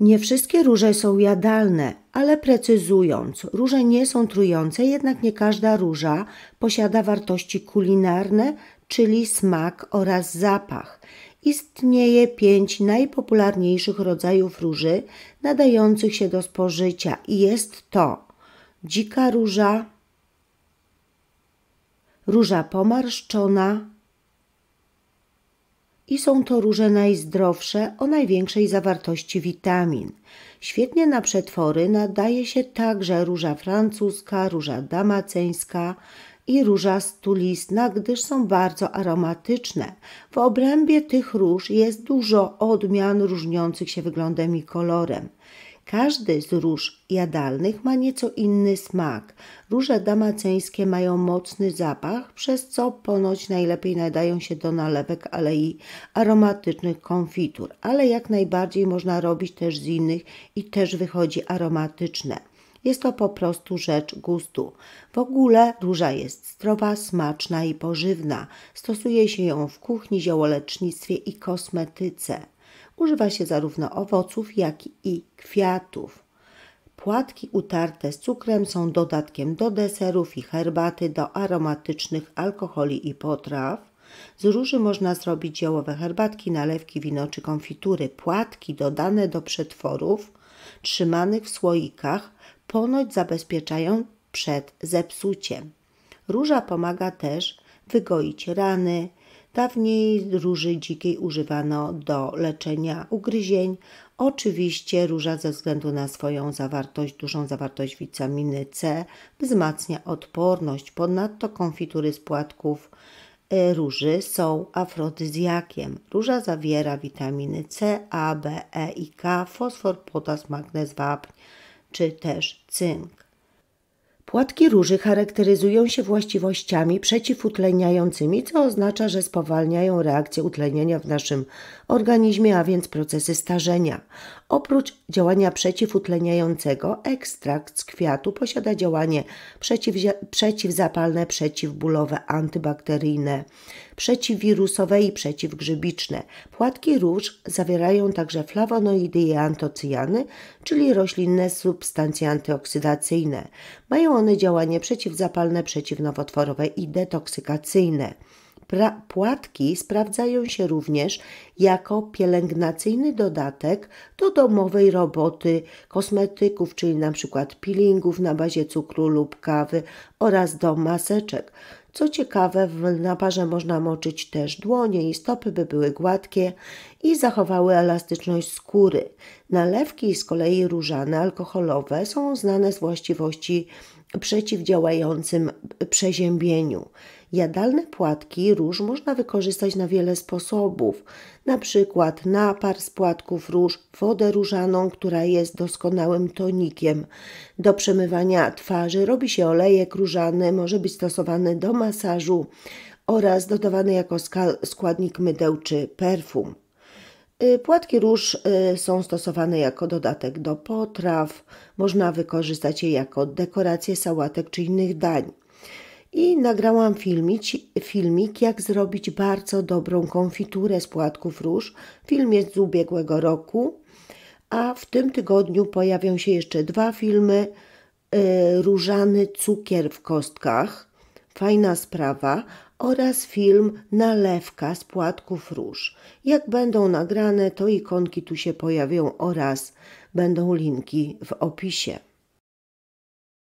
Nie wszystkie róże są jadalne, ale precyzując, róże nie są trujące, jednak nie każda róża posiada wartości kulinarne, czyli smak oraz zapach. Istnieje pięć najpopularniejszych rodzajów róży nadających się do spożycia i jest to dzika róża, róża pomarszczona, i są to róże najzdrowsze o największej zawartości witamin. Świetnie na przetwory nadaje się także róża francuska, róża damaceńska, i róża stulistna, gdyż są bardzo aromatyczne. W obrębie tych róż jest dużo odmian różniących się wyglądem i kolorem. Każdy z róż jadalnych ma nieco inny smak. Róże damaceńskie mają mocny zapach, przez co ponoć najlepiej nadają się do nalewek, ale i aromatycznych konfitur, ale jak najbardziej można robić też z innych i też wychodzi aromatyczne. Jest to po prostu rzecz gustu. W ogóle róża jest zdrowa, smaczna i pożywna. Stosuje się ją w kuchni, ziołolecznictwie i kosmetyce. Używa się zarówno owoców, jak i kwiatów. Płatki utarte z cukrem są dodatkiem do deserów i herbaty, do aromatycznych alkoholi i potraw. Z róży można zrobić ziołowe herbatki, nalewki, wino czy konfitury. Płatki dodane do przetworów trzymanych w słoikach ponoć zabezpieczają przed zepsuciem. Róża pomaga też wygoić rany. Dawniej róży dzikiej używano do leczenia ugryzień. Oczywiście róża ze względu na swoją zawartość, dużą zawartość witaminy C, wzmacnia odporność. Ponadto konfitury z płatków e, róży są afrodyzjakiem. Róża zawiera witaminy C, A, B, E i K, fosfor, potas, magnez, wapń czy też cynk. Płatki róży charakteryzują się właściwościami przeciwutleniającymi, co oznacza, że spowalniają reakcję utlenienia w naszym organizmie, a więc procesy starzenia. Oprócz działania przeciwutleniającego, ekstrakt z kwiatu posiada działanie przeciwzapalne, przeciwbólowe, antybakteryjne, przeciwwirusowe i przeciwgrzybiczne. Płatki róż zawierają także flawonoidy i antocyjany, czyli roślinne substancje antyoksydacyjne. Mają one działanie przeciwzapalne, przeciwnowotworowe i detoksykacyjne. Pra płatki sprawdzają się również jako pielęgnacyjny dodatek do domowej roboty kosmetyków, czyli np. peelingów na bazie cukru lub kawy oraz do maseczek. Co ciekawe, w naparze można moczyć też dłonie i stopy, by były gładkie i zachowały elastyczność skóry. Nalewki z kolei różane, alkoholowe są znane z właściwości przeciwdziałającym przeziębieniu. Jadalne płatki róż można wykorzystać na wiele sposobów, na przykład napar z płatków róż, wodę różaną, która jest doskonałym tonikiem. Do przemywania twarzy robi się olejek różany, może być stosowany do masażu oraz dodawany jako składnik mydeł czy perfum. Y, płatki róż y, są stosowane jako dodatek do potraw, można wykorzystać je jako dekorację sałatek czy innych dań. I nagrałam filmik, filmik, jak zrobić bardzo dobrą konfiturę z płatków róż. Film jest z ubiegłego roku, a w tym tygodniu pojawią się jeszcze dwa filmy. Y, różany cukier w kostkach Fajna sprawa oraz film Nalewka z płatków róż. Jak będą nagrane, to ikonki tu się pojawią oraz będą linki w opisie.